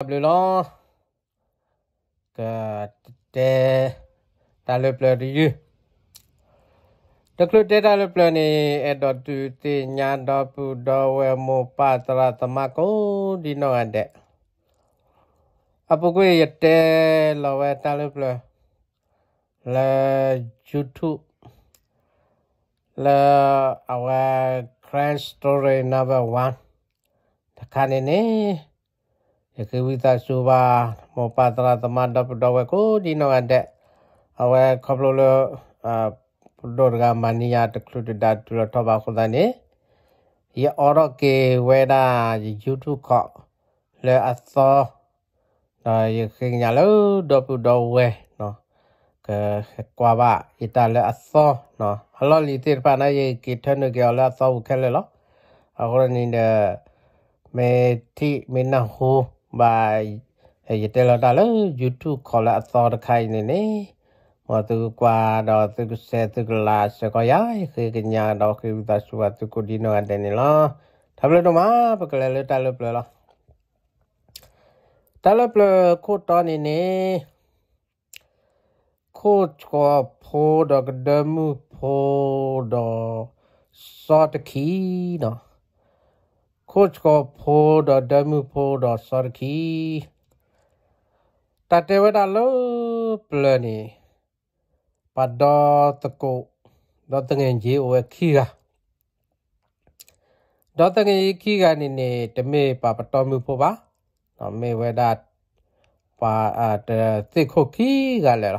ဘလူလောကတဲတာလပလဒီတကလတဲတာလပလနေအဒတူတိညာတော့ပူတော်ဝဲမောပါတရသမကိုဒီနောအတဲ့အပကွေရတဲလောဝဲတာလပလလာဂျူထုလာအဝါ crash story number 1တခါနေနေယခေဝိသစုပါမောပါတရသမတပတော်ဝကိုဒီနောအတဲ့အဝဲခပလိုလအာဒေါ်ဂမနီယာတကလူဒတ်လတော့ပါခုဒနေယအော်ရကေဝဲဒါယူတူခော့လဲအသောဒါယခင်ညာလို့ဒပဒဝဲနော်ကဲကွာပါအတလဲအသောနော်ဟလော်လီတေပါနာယေကေထနကေလာသောခဲလဲလောအခုရနေတဲ့မေတိမင်းနဟူบายเฮยเตลตาล YouTube ขอละตอตะไคนี่นี่มอตุกว่าดอตุกเซตุกลาสก็ยายคือกัญญาดอคือตาสวัตุกดีนอันเดนี่ล่ะทำเลยตมาปกเลยตาลเปล่าตาลเปล่าโคตอนนี่นี่โคตรก็พอดอกเดมูพอดอซอตะคีเนาะ coach ko pho da damu pho da sarki ta te wa da lo plani pa da ta ko da ta ngen ji o khi ga da ta ngen khi ga ni ne de me pa pa to mu pho ba no me wa da pa a de te ko khi ga le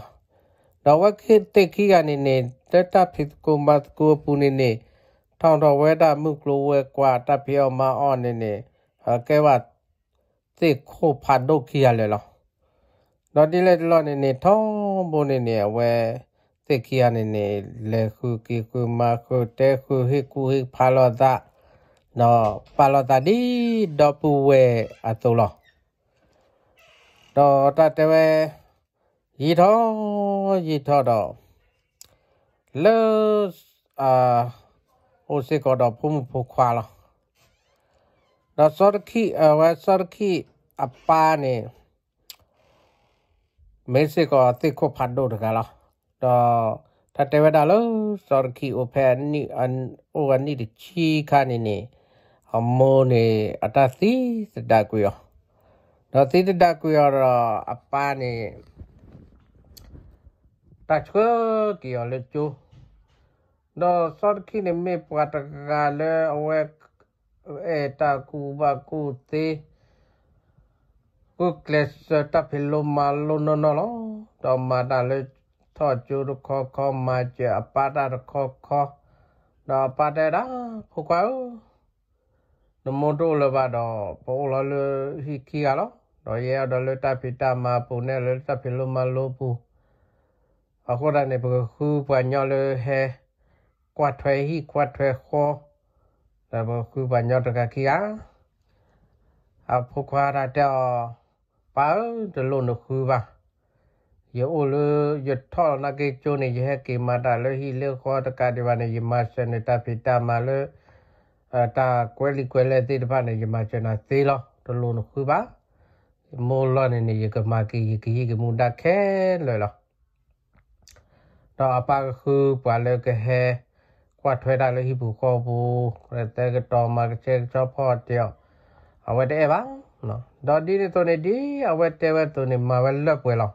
da wa khi te khi ga ni ne ta ta phit ko mat ko pu ni ne ထောင်တော်ဝဲတာမှုကလိုဝဲကွာတပ်ပြောမအော့နေနေဟာကဲဝတ်သိခိုဖာဒိုခီရလေလောတော့ဒီလေလောနေနေထောင်းဘုန်နေနေဝဲသိခီရနေနေလေခုကီကူမာခုတဲခုဟိကူဟိဖာလောတာနော်ဖာလောတာဒီတော့ပူဝဲအတူလောတော့တတဝဲရီထောရီထောတော့လောအာโอเซกอดอพุ่มพูควาลดอสอร์คีเอวสอร์คีอปาเนี่ยเมสกอติโคพัดโดดกันละดอถ้าเทวดาลสอร์คีโอแพนนี่อันโออันนี่ดิชีคานี่เนี่ยဟမိုနေအတသီတဒကွေရတော့သီတဒကွေရအပားနေတတ်ခွကီရလက်ချိုးဒေါ်စောခိနမေပတကလေအဝဲအေတာကူဘကူတေကုကလက်စတဖီလိုမာလိုနနလောတော်မာတာလေသောကျူရခခမာကျအပါတာရခခတော့ပါတဲ့တာဖောက်ကွာနမတိုလဘတော့ပေါ်လာလေဟိခီရလောတော့ရဲတော့လေတဖီတာမာပုံနဲ့လေတဖီလိုမာလိုပူအခုရနေပခုပညောလေဟဲကွာထွဲဟီကွာထွဲခေါ်ဒါဘခုပညောတကကီယာအဖုခွာရတဲ့ပါဒလုံးခုပါယောလယထောနာကေချိုနေရဲ့ကေမာတာလဟီလေခေါ်တကဒီဝနေယမစနေတာဖီတာမာလအတာကွဲလီကွဲလဲတိတဖနေယမစနာသေးလောဒလုံးခုပါမောလနေနေယကမာကီယကီကမူဒါခဲလောတော့အပါခုပါလကဟဲควาถวยได้เลยฮิบูคอบูเรเตกตอมาเชกชอพอเดียวเอาไว้ได้บ้างเนาะดอดีนี่ตัวนี้ดี เอาไว้เตวตัวนี้มาไว้เลิกไว้หรอ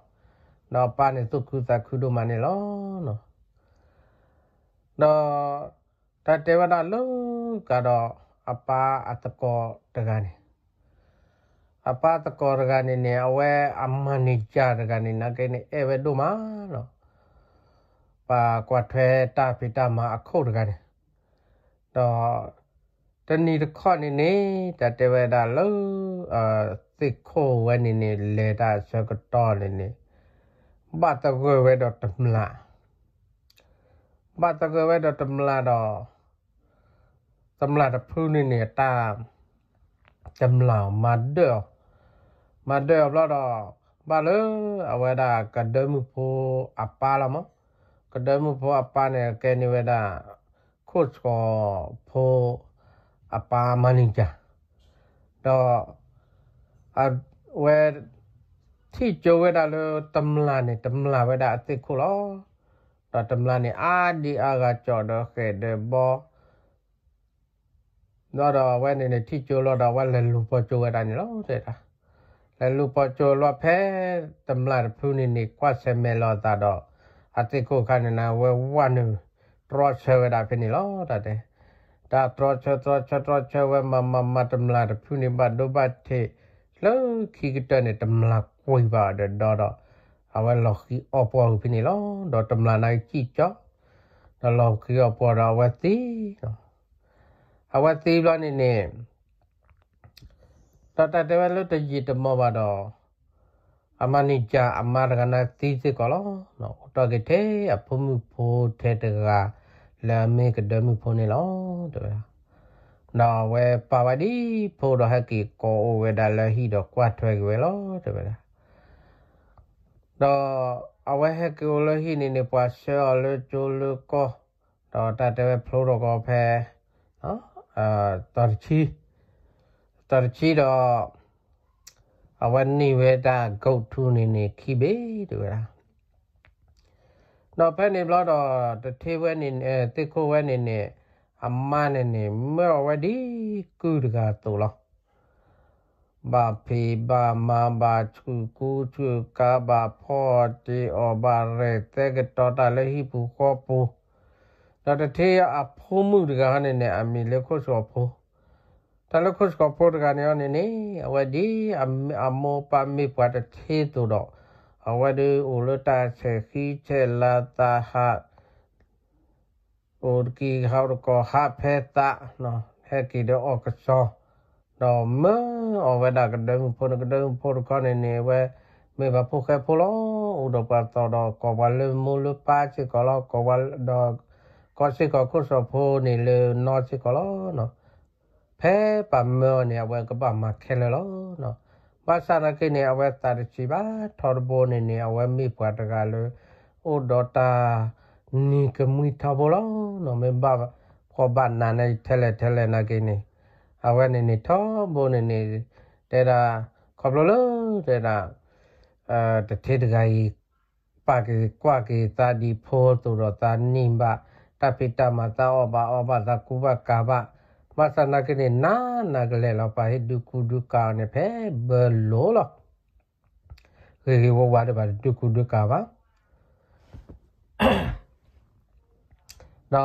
เนาะป้านี่สุขุสักคุดูมานี่หรอเนาะเนาะแต่เตวดาลุกะดออปาอัตโกตะกานี่အပါတကောရကနေနေအဝဲအမနိကြရကနေနကနေအဲဝဲတို့မှာတော့ပါကွာထွဲတာပိတာမှာအခုတ်တကန်တော့တဏီတခော့နေနေတတေဝဒါလောအာသိခိုဝနေနေလေတာဆွကတော်နေနေဘာတကွယ်ဝဲတော့တမလာဘာတကွယ်ဝဲတော့တမလာတော့တမလာတဖူးနေနေတာတမလာမတ်ဒေမတ်ဒေဘလာတော့ဘာလဲအဝဲဒါကဒမှုဖို့အပါလာမောကဒမှုဖောအပါနဲ့ကဲနေဝဒခုတ်စောဖောအပါမနင်းကြတော့အဝဲที่เจอเวลาเราตำลาเนี่ยตำลาเวลาติคุลอตอตำลาเนี่ยอาดีอากาจอดอเคเดบอดอดอเวเนี่ยที่เจอเราดอว่าเลลูปอจูเวลาเนี่ยเราเสร็จอะเลลูปอจูเราแพ้ตำลาพูนี่นี่กว่าเซเมลอตาดอกအတိကိုခနနာဝဲဝနုတရချဲဝဒါဖိနီလောတတဲ့တာတရချတရချတရချဝဲမမမတမလာတဖူနေဘတ်ဒိုဘတ်ထေလောခီကတနေတမလာကိုိပါတဲ့ဒေါ်တော့အဝဲလောခီအပေါ်ဖိနီလောဒေါ်တမလာနိုင်ကြည့်ကြောတလောခီအပေါ်တော့ဝဲတီအဝဲတီလောနေနေတတတဲဝဲလို့တကြီးတမောပါတော့ amanicha amargana tise kalo no otage the aphumu pho the daga la me kadamu pho ne lo to ya no we pawadi pho do hakki ko we da la hi do kwa thwe we lo to ya no awe hakki lo hi ni ne pa she lo jo lo ko do ta te pho do ko phe no a tar chi tar chi do အဝနိဝေဒဂုတ်ထုနေနေခိဘေတူရာတော့ဘယ်နေဘလို့တော့တထေဝဲနေနဲ့တိခိုဝဲနေနဲ့အမနေနေမေဝဒီကုဒကတူလောဘာဖေဘာမဘာချူကူချူကာဘာဖောတီအဘာရဲတေကတောတလေဟိပူခောပူတော့တထေအဖိုးမှုတကားနဲ့အမီလက်ခွတ်စောဖိုး Talakus ko por ganyo ni ni awadi amo pa mi pada te to do awadi ulota che ki che la ta ha or ki har ko ha phe ta no he ki do o ka so no me awada ka deng por ka deng por ko ni ni we me ba po khe po lo u do pa to do ko wa le mu lu pa che ko lo ko wa do ko se ko ko so po ni le no che ko lo no ဟဲပမောနေအဝဲကပမခဲလလော နော်ဘာသာနာကိနေအဝဲတာချီပါထော်ဘိုနေနေအဝဲမိပွားတကလောအိုဒေါ်တာနီကမွီတာဘောလော နော်မေဘာခေါ်ဘာနာနေထဲလေထဲလေနာကိနေအဝဲနေနေထော်ဘိုနေနေတဲတာခေါ်ဘလောတဲတာအဲတထေတကကြီးပါကေကွာကေသာဒီဖိုးတို့တော့သာနိမ့်ပါတပိတမသာဩဘာဩဘာသာကုဘကာဘာมาสนากันนานากเลยเราไปดูคูดูกาเนี่ยเพเบลอลเรียกว่าว่าดูคูดูกาวะนา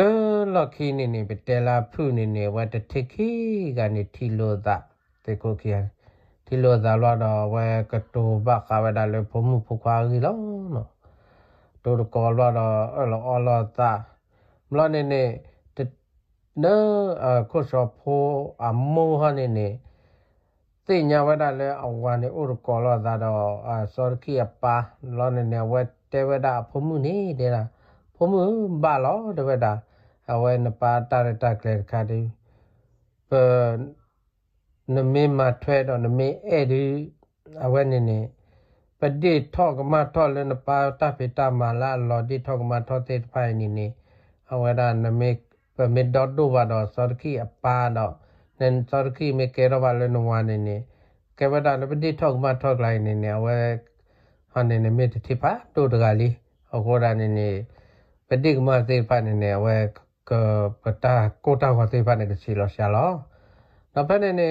လောလခီနေနေပတလာဖုနေနေဝတတိခီကနေထီလောသတေကိုခီရထီလောသလောတော့ဝဲကတောဘခဝဒါလေဖမှုဖခွာရီလောနော်တိုတကောလောတော့အော်လောသမလနဲ့နဲ့နော်အခုစောဖို့အမောဟနဲ့နဲ့သိညာဝဒလည်းအဝါနေဥရကောလာသာတော့အစောရခိအပါလောနေနေဝတ်တေဝဒဖမှုနေတဲ့လားဖမှုဘာလောတဝဒအဝဲနပါတရတကလေခါဒီပနမေမထွဲတော့နမေဧဒီအဝဲနေနေပတိထောကမထောလည်းနပါတဖိတမလာလောတိထောကမထောတေဖိုင်နေနေအဝရနမေပမေဒတ်ဒူဝါဒေါ်စောရခီအပါဒေါ်နန်စောရခီမေကေရဝါလနဝါနေနေကေဝဒလပတိထောက်မထောက်လိုက်နေနေအဝဲဟန်နေနေမေတတိပါတူတကလီအခေါ်ရနေနေပတိကမသေဖတ်နေနေအဝဲကပတာကိုတာဝသေဖတ်နေကစီလောရှာလောနောက်ဖက်နေနေ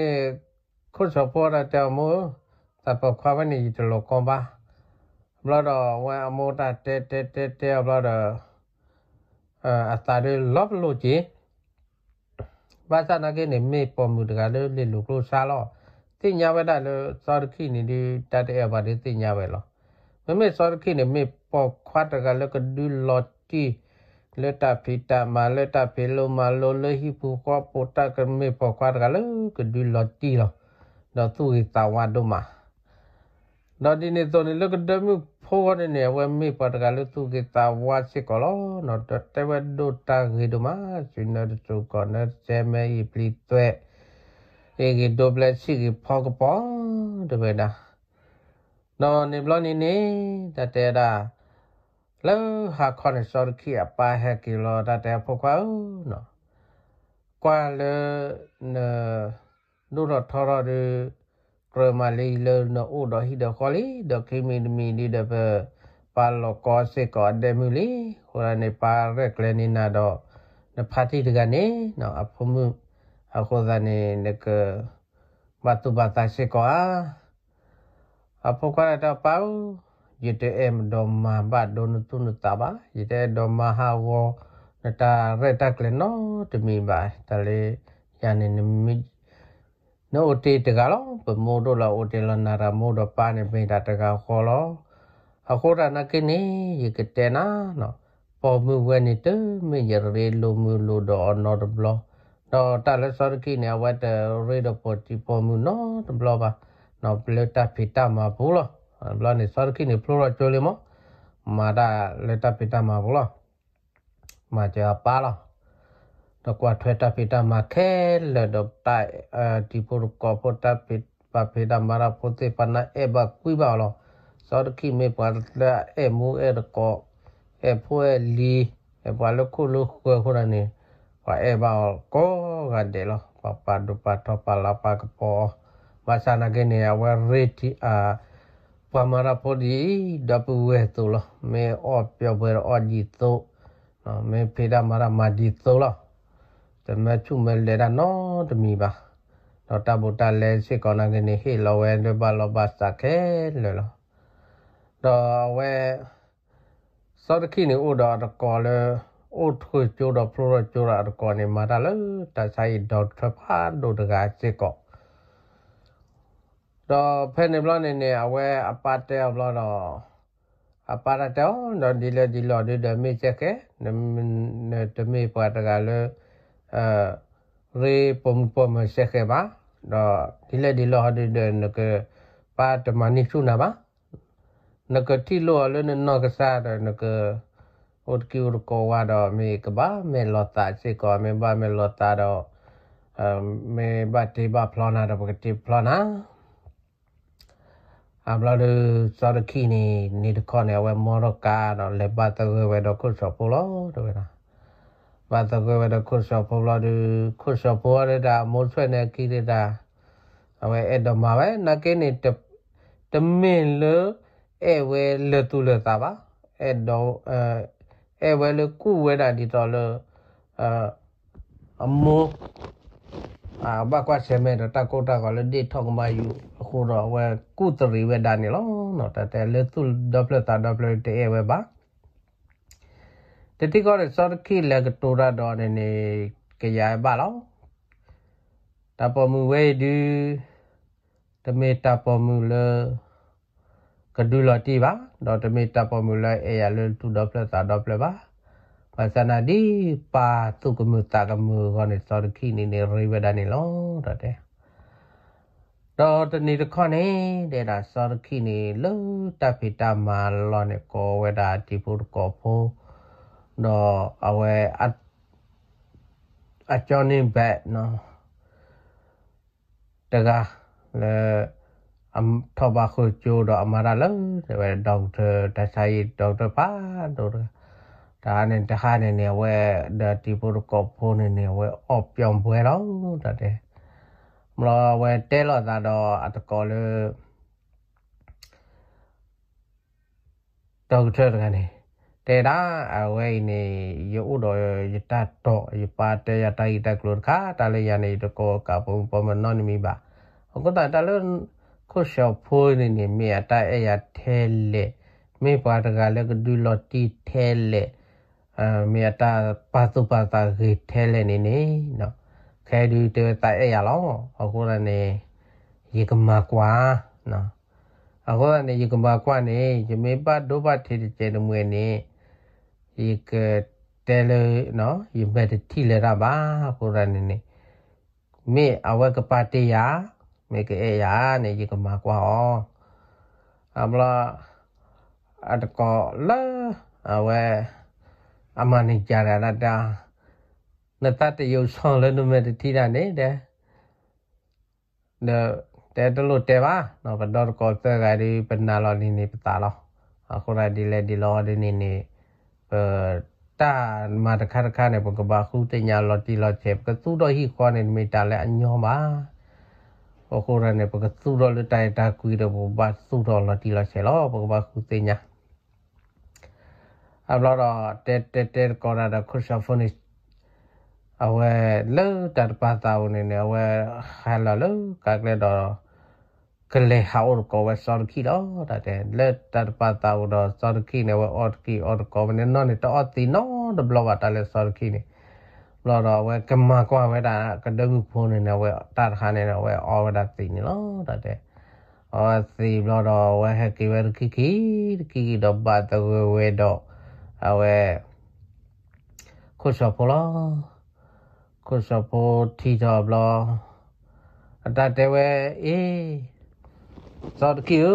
ခုစောပေါ်တဲ့မောတပခွားဝနေတလောကောပါဘလာတော့ဝဲအမောတာတဲတဲတဲတဲဘလာတော့အတာရလော့လို့ကြီးဘာသာနာကနေမေပေါ်မှုတကလည်းလေလို့ကိုစားလို့တင်ညာဝဒလို့စောရခိနေဒီတတ်တဲ့အပါဒီတင်ညာဝဲလို့မမေစောရခိနေမေပေါ်ခွတ်တကလည်းကဒူလော့တီလက်တာဖီတာမာလက်တာဖီလိုမာလိုလေဟီပူကောပိုတာကမေပေါ်ခွတ်တကလည်းကဒူလော့တီလို့တော့သူ့ဟိတာဝါတို့မှာတော့ဒီနေတော့လေကဒမှုဖိုးနေနေဝဲမိပတ်ကလူသူကတာဝါစီကလောနော်တတဝဲဒိုတာဂီဒမရှင်နတ်သူကနတ်ဆဲမဲဤပလီသွဲအေဂီဒိုဘလက်စီကဖောကပေါတဝဲနာနော်နေဘလနီနေတတဲတာလောဟာခနစောခီအပါဟက်ကီလောတတဲဖောကောနော်ကွာလေနဒူရထရရกรมาลีเลนอูดอฮิดอคอลีดอคิมิดมีดีดเปปาลกอเซกอเดมิลีคนในปาเรกเลนินาดอนพาที่ถึกันนี้เนาะอภมุအခုဇာနေနကဘတ်တူဘတာရှိကွာအဖိုကရတာပေါရတအမ်ဒမဘတ်ဒွန်တုန်တဘာရတဒမဟာဝနတာရတကလနောတမီပါတလေယန်နေနမီနော်အတေတကလောပမိုဒိုလာအတေလနာရမိုဒပါနေပိတာတကခေါ်လောအခုရနကနေယကတဲနာနော်ပေါ်မူဝနေတမေရရေလိုမူလိုဒေါ်နော်ဘလောတော့တလက်စရကိနေဝတ်ရေဒပေါ်တီပေါ်မူနော်တဘလောပါနော်ပလက်တာဖီတာမှာဘူးလောဘလောနေစရကိနေဖလိုရချိုလေမမာဒါလက်တာဖီတာမှာဘူးလောမာကြပါလောတော့ကွာထွဲတာပိတာမခဲလတော့တိုင်ဒီပိုကောပိုတာပိပပိတာမရာပိုတေပနာအေဘကွိဘော်လောစောတခိမေပါလာအေမူအေရကောအေဖွဲလီအေဘလခုလုခွဲခုရနေဝအေဘော်ကောဂဒေလောပပဒုပထောပလာပကပောဝါသနာကနေယဝရေတီအာပမရာပိုဒီဒပဝဲတူလောမေအော့ပြောပွဲအော့ဒီတူနော်မေဖေဒမရာမာဒီတူလောတမချုမလဲတာနော်တမီပါတော့တဘူတလဲစစ်ကောနာကနေဟေလောဝဲလွပါလောပါစခဲလောလောတော့ဝဲစောတခိနေဥဒါတကောလဲဥထွေကျိုးတော့ဖလိုရကျိုးတာတကောနေမာတာလဲတဆိုင်ဒေါက်ထဖာဒိုတကစစ်ကောတော့ဖဲနေဘလနေနေအဝဲအပါတဲဘလတော့အပါရတောတော့ဒီလေဒီလောဒီဒမေချက်ခဲနမေတမေပါတကလည်းအဲရေပုံပမရှေခေပါတော့ဒီလေဒီလောဟဒီဒနကပါတမနိချုနာပါနကတိလောလည်းနောကစားတယ်နကအုတ်ကူရကောဝါတော့မေကပါမေလောတာစေကောမေဘာမေလောတာတော့အမေဘတ်တေဘဖလောနာတော့ပကတိဖလောနာအဘလာဒစာရခီနီနေတခေါနေဝဲမောရကာတော့လေဘတ်တဝဲတော့ကုစပူလောတော့ပါတကွယ်ဝဒခုရှောဖောလာဒူခုရှောဖောရတာမောဆွဲ့နဲ့ကိရတာအဝဲအဲ့တော့မှာပဲနကင်းနေတမင်လအဲဝဲလတူလတာပါအဲ့တော့အဲဝဲလကူဝဲတာဒီတော့လအမောအာဘကွာဆေမဲတော့တကောတာကလည်းဒီထောက်မယူအခုတော့ဝဲကုတရီဝဲတာနေလို့တော့တဲလတူဒပလတာဒပလတဲဝဲပါတတိကောရစောခိလကတိုရာတော်နေနေကြရပါလောတပေါ်မူဝဲဒီတမေတပေါ်မူလကဒူလတီပါတော့တမေတပေါ်မူလအေရလတူဒပလသာဒပလပါပါစနာဒီပါတုကမူတာကမူကောနေစောခိနေနေရိဝဒနေလောတော်တဲ့တော့တနေ့တစ်ခါနေတဲ့ဒါစောခိနေလောတပိတမလောနေကောဝဒတိပုရကောဖို့တော့အဝဲအအချောင်းနေဘက်နော်တကားလေအမ်ထောပါခုကျိုးတော့အမရလတဲ့ဒေါက်တာတဆိုင်ဒေါက်တာပါဒေါက်တာဒါနဲ့တခါနဲ့နေဝဲဒါတီပိုကောဖိုးနဲ့နေဝဲအော့ပြောင်းပွဲတော့တတဲ့မလားဝဲတဲလို့သာတော့အတကောလေဒေါက်တာကနေแต่ด้าเอาไว้ในยูอุดอยตาโตยูปาเตยตาอิตากลุนค่ะตาเลยานีตะโกกับผมปมนอนมีบะก็ตาตาเลื่อนคุชอบพูดนี่เมียตาเอยาเทเลไม่ปาตกาแล้วก็ดูลอตีเทเลเอ่อเมียตาปาตุปาตาคือเทเลนี่นี่เนาะแค่ดูเตอตาเอยาล้อเอาคนละนี่ยีกมากว่าเนาะเอาคนละนี่ยีกมากว่านี่จะไม่ปาดูปาเทเจดมวยนี่ဒီကတဲလေနော်ယဘက်တီလေရဘာကိုရနေနေမေအဝကပတေယမေကေယာနေယကမကွာအောအမလာအတကောလာအဝဲအမနိကြရတာတာနတတယုတ်ဆောင်လည်းနမတတိရနေတဲ့တဲ့တဲတလို့တဲပါနော်ဘတော်ကောသကရီပနာလောနေနေပတာလောအခုရဒီလေဒီလောဒီနေနေအဲတာมาတခါတခါနဲ့ပကဘာခုတညာလော်တီလော်ချေကသူတော့ဟိခေါ်နေမိတာလဲအညောပါပခိုရနဲ့ပကသူတော့လတိုင်တာကွီတော့ဘာသူတော့လော်တီလော်ချေလောပကဘာခုတညာအဘလာတော့တက်တက်တက်ကောရတာခုရှာဖုန်အဝဲလောတတ်ပါတာဝင်နေအဝဲဟဲလာလောကကလည်းတော့ကလေဟာဝကောဝစောခီလောတာတဲ့လက်တပတာဝဒစောခီနေဝအော်ခီအော်ကောမနေနော်နေတော့တီနော်ဒဘလဝတာလေစောခီနေဘလောတော့ဝဲကမကွာဝဲတာကဒုဖုန်းနေဝဲတာခါနေဝဲအော်ဝဒတီနေလောတာတဲ့အော်စီဘလောတော့ဝဲဟက်ကီဝဲခီခီခီတော့ဘာတဝဲဝဲတော့အဝဲခုစောပေါ်လောခုစောပေါ်ထီတော့ဘလောအတတဲဝဲအေး sao kia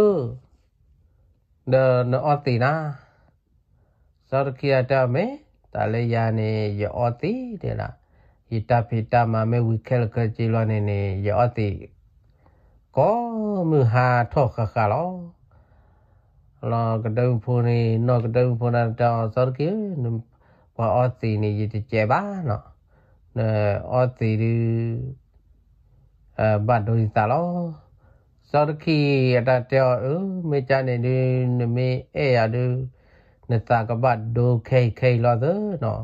đờ nó ở tì na sao kia ta mẹ ta lấy ya nè giờ ở tì thế là thì ta phải ta mà mẹ vui khéo cái gì lo nè nè giờ ở tì có mưa hà thọ khá khá lo lo cái đầu phun này nó cái đầu phun là cho sao kia và ở tì nè gì thì chè bá nó ở tì đi à bạn đôi ta lo စောတခိယတတောမေချာနေနေနမေအေရဒုနတကဘဒုခေခေလောသနော်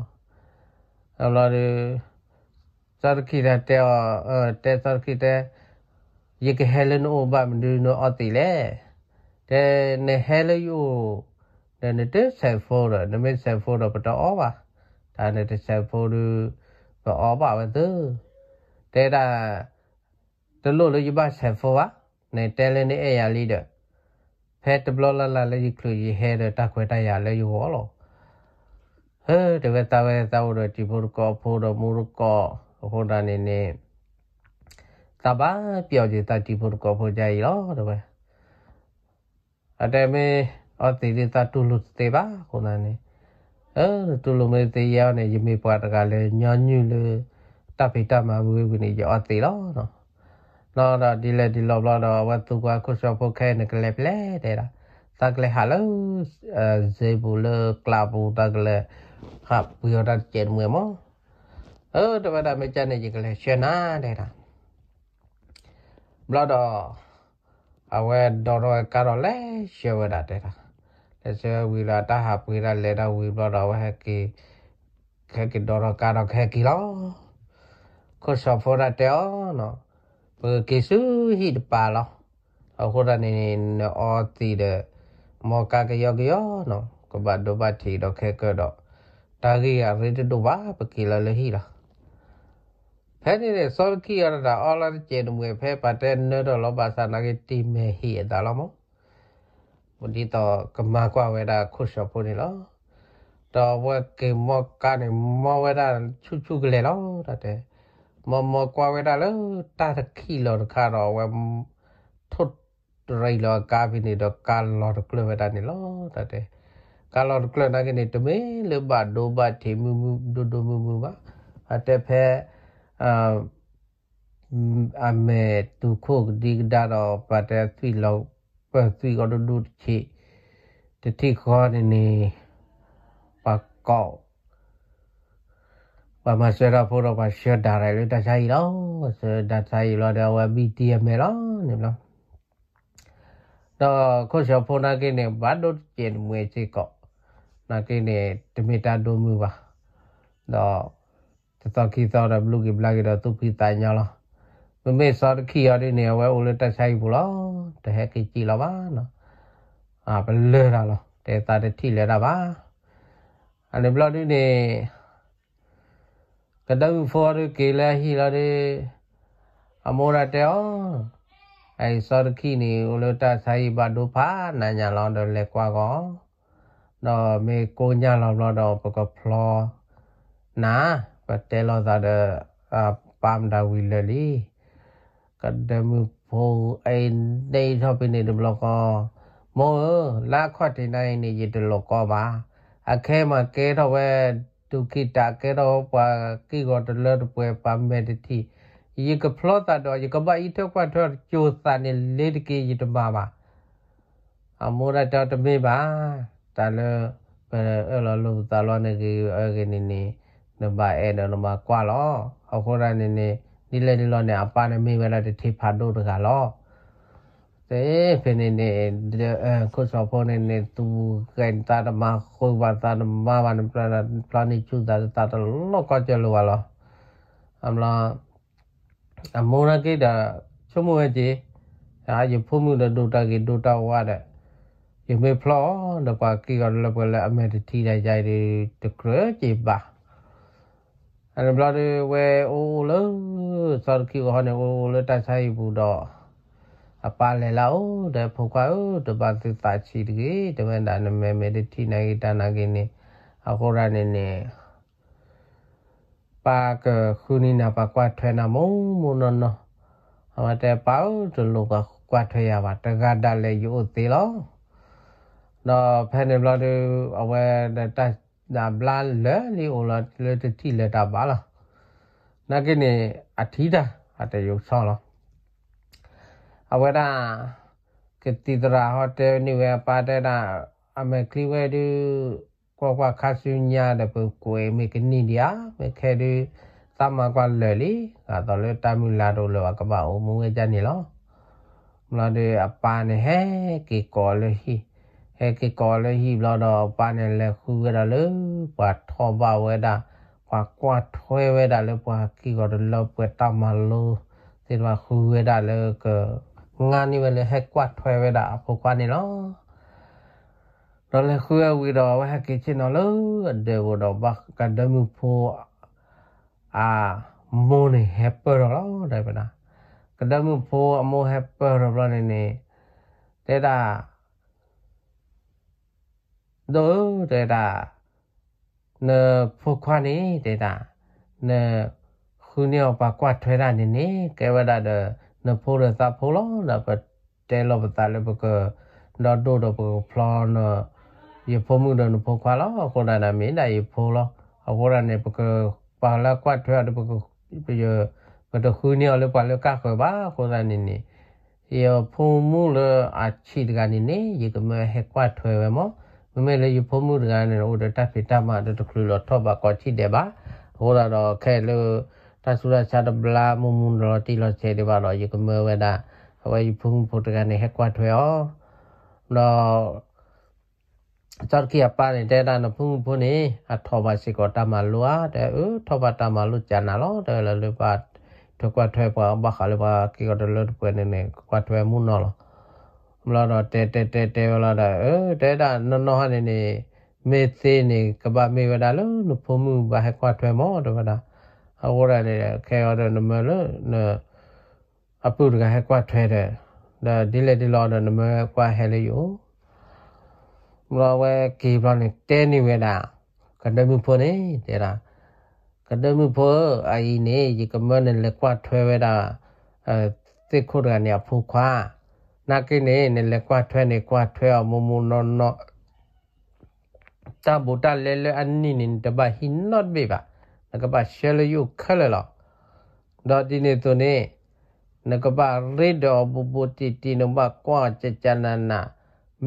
အလောရစောတခိတတောအဲတေစောတခိတေယေကဟဲလန်အိုဘမဒုနောအတိလေတေနေဟဲလယိုတဲ့နေတေဆေဖိုရနမေဆေဖိုရပတောအောပါဒါနေတေဆေဖိုရပအောပါဝသတေတာတလို့လို့ယဘဆေဖိုပါในแต่ละนี่เอยาลีเดเพชรตบลอละละเลยคลุยเฮเดตะควยตะยาเลยอยู่หรอเฮ้เดเวตาเวตาโดติบุรกอโพดมูรกอโหดานี่นี่ตาบ้าเปียวจิตาติบุรกอโพใจหรอเดเวอะเตเมอติริตาตุลุเตบาคนนั้นนี่เออตุลุเมเตยาเนี่ยยมีปวดกะเลยญาญุเลยตะปิตะมาบุยบุนี่จะอติหรอเนาะနော်တော့ဒီလေဒီလောဘလောတော့ဝတ်သူကခုရှောဖို့ခဲနကလေပလေတဲ့လားတကလေဟယ်လိုဇေဘူလကလာဘူတကလေခပ်ပူရတကျဲမွေမောเออတပတ်တာမကြနေကြကလေရှင်နာတဲ့လားဘလော့တော့အဝဲတော်တော်ကတော့လဲရှင်ဝတာတဲ့လားလက်ဆွဲဝီလာတဟာပွေရလဲတော့ဝီဘလော့တော့ဝဲကေခဲကေတော်တော်ကတော့ခဲကီလောခုရှောဖို့ရတဲ့အောင်နော်ပကေစုဟိတပါလောအခုရနေနေအော်တီတဲ့မောကကယောကယောနော်ကဘဒဘတီတော့ခဲကတော့တာဂီရရစ်တို့ပါပကီလာလေဟိလားဖဲနေတဲ့စောကီရတာအော်လာကျေနွေဖဲပတ်တဲ့နော်တော့လောပါစာနာကတီမဲဟိရတာလောမောဘဒီတော့ကမာကွာဝဲတာခုရှော့ဖို့နေလောတော့ဝဲကေမောကနေမောဝဲတာချူချူကလေးလောတတဲ့မမကွာဝဲတာလောတာတခီလောခါတော့ဝဲထုတ်ရိုင်လောကာဘီနီတော့ကာလောကလဝဲတာနေလောတတဲ့ကာလောကလနာကနေတမေလဘဒိုဘထေမူမူဒိုဒိုမူမူပါအတက်ဖဲအာအမေသူခုတ်ဒီဒါတော့ပတ်တဲ့သွီလောပတ်သွီကတော့ဒုတ်ချီတတိခေါ်နေနေပကောက်ဘာမဆွဲရဖို့တော့ပါရှက်တာရယ်တခြားကြီးတော့ဆွဲတခြားကြီးတော့တော့ဝဘီတီမဲတော့နေမလားတော့ခုရှောဖုန်နာကိနေဘာတို့ကျင်မွေချိကောနာကိနေတမီတာတို့မူပါတော့တတကီတော့ဘလူကီဘလာကီတော့သူပီတိုင်ညာလားမမေစောတခီရတဲ့နေဝဲဦးလက်တဆိုင်ဘူးလားတဟက်ကီကြည့်လာပါနော်အာဘလဲတာလားတေတာတတိလဲတာပါအဲ့ဒီဘလော့ဒီနေကတုဖောရကေလဟီလာရေအမောရတေောအဲစရခိနီဥလတဆိုင်ဘဒုဖာနာညာလောင်းတော့လဲကွာကောတော့မေကိုညာလောင်းတော့ပကဖလောနာပတဲလောသာဒအပမ်ဒဝီလလီကဒမဖိုအိနေတော့ပြနေတယ်ဘလကောမောလာခွတ်တင်နိုင်နေရတလကောပါအခဲမှာကဲတော့ဝဲတုခိတာကေရောပါကိဂောတလတ်ပွဲပမ်မေတတိယေကဖလောတာတော့ယေကဘာဤထောက်ခွတ်ထောကျိုစာနေလေတကေယတမပါအမောရတော်တမေပါတလဘယ်လိုလုပ်သလောနေကေအကနေနေနဘာအဲ့တော့မကွာလောအခုရနေနေဒီလေဒီလောနေအပါနေမေဝလာတတိဖာတို့တကလော thế thế này này cô sáu phô này này tu cái ta đã mà khôi và ta đã mà và nó là là này chú ta ta ta nó có chơi luôn rồi làm là làm mua ra cái đó số mua gì à giờ phụ mua được đồ ta cái đồ ta qua đấy giờ mới phlo được qua cái gọi là gọi là mình thì đại dài thì được rửa chỉ bà anh làm là về ô lớn sau khi gọi này ô lớn ta sai bù đỏ အပါလေလာအိုတဲ့ဖောက်ကွာအိုတပါသပါချီဒီတမန်ဒါနမဲမဲတိနိုင်တနာကင်းနေအခေါ်ရနေနေပါကခုနီနာပါကွာထွဲနာမုံမုံနော်အမတဲပါအိုတလူကကွာထွဲရပါတကတာလေယူသေးလောနော်ဖန်နေဘလတ်အဝဲတက်ဒါဘလာလေလီအိုလာလေတိလက်တာပါလားနာကင်းနေအထီးတာ အတရုပ်ဆောင်လော awera ketidra hotel ni we patera ame kliwe du kwa kwa khasu nya de pu kwe me kini dia me khe du sama kwa le li ka to le tamula do lo ka ba o mu we ja ni lo mla de apa ne he ke ko le hi he ke ko le hi lo do pa ne le khu ga da le pa tho ba we da pa kwa thwe we da le pa ki go lo pe tamalo ဒီမှာခူရတာလည်းကงานนี่เวลาให้กวาดถอยเวลาพวกวาดนี่เนาะเราเลยคุยวิดอว่าให้กิจนอเลยเดี๋ยวดอบักกันเดมูพูอ่าโมนี่แฮปเปอร์เราได้ปะนะกันเดมูพูอโมแฮปเปอร์เราเนี่ยนี่แต่ดาดูแต่ดาเนอพวกวาดนี่แต่ดาเนอคือเนี่ยปากวาดถอยได้นี่นี่แกว่าได้เด้อနဖိုရသဖိုလောနာပတဲလောပတလည်းပကဒေါ်ဒိုဒပဖလောနယေဖမှုဒနဖိုခွာလောခေါ်နာနာမင်းနိုင်ဖိုလောအဝရနေပကပါလာကွတ်ထွေးတပကပြပတခုနီအလပါလကခွဘာခေါ်နာနေနေယေဖမှုလအချိဒကနေနေယေကမဟက်ကွတ်ထွေးဝမမမေလေယေဖမှုဒကနေဟိုတဖိတမတတခုလောထောပါကွတ်ချိတယ်ပါဟိုတော့ခဲလို့ถ้าสุราชาดบลามุมุนรอตีรอเชดิบารออยู่กับเมื่อเวลาเอาไว้พุ่งพุทธกันในแฮกว่าถวยอ๋อรอจอดเกียปลาในแต่ด้านพุ่งพุ่นี้อัดทอบาสิกอตามาลัวแต่เออทอบาตามาลุจานาลอแต่ละเลยบาถกว่าถวยปะบักอะไรปะกี่ก็เดือดเปื่อนเนี่ยกว่าถวยมุนนอลมลอดเตเตเตเตเวลาได้เออแต่ด้านนอนๆนี่เมเซนี่กบะเมวดาลุนพุมุบาให้กว่าถวยมอตะวะดาအဝရလေခဲရတဲ့နမလနအပုဒကဟကွာထွဲတဲ့ဒါဒီလေဒီလောတဲ့နမကွာဟဲလေယိုမလဝဲကေဘလနဲ့တဲနေဝဲတာကတမှုဖို့နေတဲ့လားကတမှုဖို့အရင်နေဒီကမနဲ့လက်ကွာထွဲဝဲတာအဲတိခုရကနေဖူခွာနာကိနေနဲ့လက်ကွာထွဲနေကွာထွဲအောင်မမနောနောတာဘူတာလဲလဲအနိနင်တဘဟိနော့ဘေပါကပရှယ်လယူခလလဒါဒီနေတုန်နေနကပရေဒောဘူဘူတီတီနဘကွာချချနနာ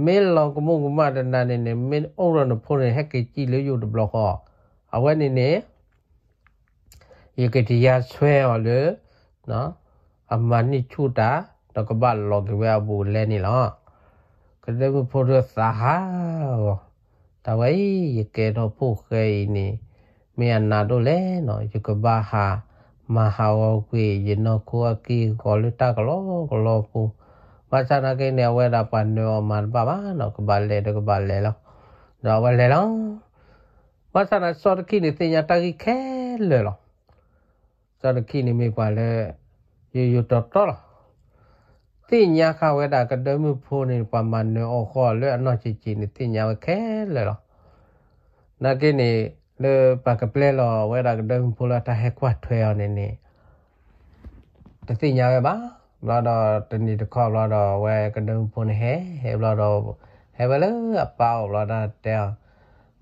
မေလောကမှုကမဒနာနေနေမင်းအော်ရနဖိုရဟက်ကကြည်လေယူဒဘလခအဝဲနေနေယကတိယဆွဲော်လေနော်အမနိချူတာတကဘလောကဝဘူလဲနေလောကတဲ့ဖိုရစာဟာတဝိယကေတော့ဖို့ခဲနေမယနာတို့လဲနော်ယကဘာဟာမဟာဝကွေယနောကိုအကီကောလတာကလောကလောပူဘာသာနာကိနေဝဲတာပန်နောမန်ပါဘာနော်ကဘာလေတကဘာလေလောတော့ဝဲလေလောဘာသာနာစောတကိနေတင်ညာတကိခဲလေလောစောတကိနေမေပါလေယေယတော်တော်လောတင်ညာခဝဲတာကတမှုဖိုးနေပမန်နောခောလဲအနောချီချီနေတင်ညာဝဲခဲလေလောနာကိနေလေပါကပလေလောဝဲရကဒံဖိုလာတာဟက်ခွတ်ထွေအောင်နေနေတသိညာပဲပါလာတော့တနေ့တစ်ခေါက်လာတော့ဝဲကဒံဖိုနေဟဲဟဲလာတော့ဟဲဘလအပေါလာတာတဲ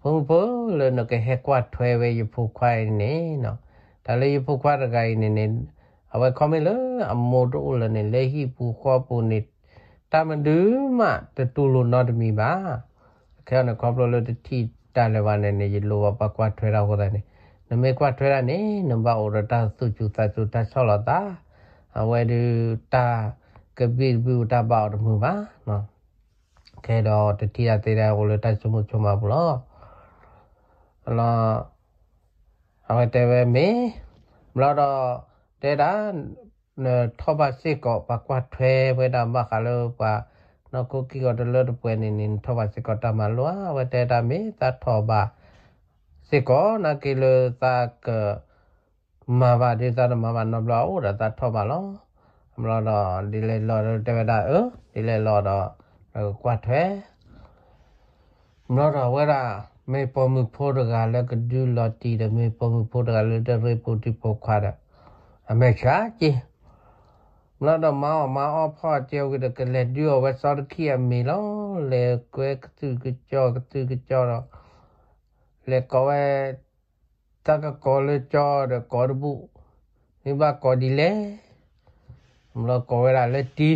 ဖုန်ဖိုလေနကဟက်ခွတ်ထွေဝဲယဖုခွိုင်းနေနော်ဒါလေးယဖုခွတ်ရကိုင်းနေနေအဝဲခေါမေလအမိုတိုလနေလေဟိပူခေါပူနေတာမဒူးမတတူလို့နော်တမီပါခဲနခေါပလိုလတတိတာလဘာနဲ့နေလိုပါကွာထွဲတာဟုတ်တယ်နမေကွာထွဲတာနေနံပါတ်အော်ရတာစုကျူသစုတဆောလာတာအဝဲဒူတာကပိဘူတာပါတော်မူပါနော်ခဲတော့တတိယသေးတာကိုလည်းတဆုမှုချုံပါဘလို့အလားအဝဲတဲပဲမေမလားတော့တဲတာထောပါစစ်ကောပါကွာထွဲပဲတာမခါလို့ပါ no cookie got a lot of when in in thoba se kota malwa wa te da me ta thoba se ko na ke le ta ka ma ba de ta ma ba no bla o da ta thoba lo amla da di le lo de da e di le lo da kwa thwe mla da wa da မေပေါ်မှုဖို့တကလည်းကဒူလာတီတယ်မေပေါ်မှုဖို့တကလည်းတရေပိုတီပေါ်ခွာတယ်အမေချာကြီးမလတော့မောင်မောင်အဖော်ကျောက်ကတလေဒီဝက်စော်ခီအမီလောလေကွဲကသူကကြောကသူကကြောတော့လေကောဝဲတကကောလေကြောတဲ့ကောဘူးမိဘကောဒီလေမလကောဝဲရလက်တီ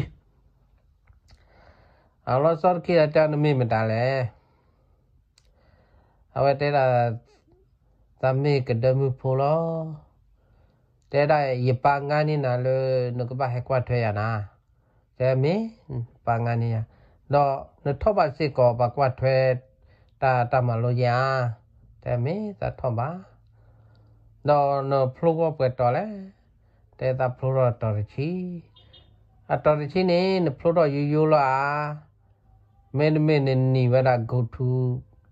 အလောစော်ခီအတန်မီမတလဲအဝဲတဲတာသမီးကဒမှုဖိုလောတဲ့ဒါရပငါနေနာလေနကပါဟက်ကွတ်ထွေရနာတဲမင်းပငါနေရတော့နထောပါစစ်ကောပါကွတ်ထွေတာတမလို့ရတဲမင်းသထောပါတော့နဖလိုကပွဲတော်လဲတဲတာဖလိုတော့တော်ချီအတော်ချီနေနဖလိုတော့ရိုးရိုးလာမင်းမင်းနေဝဒဂုတ်ထူ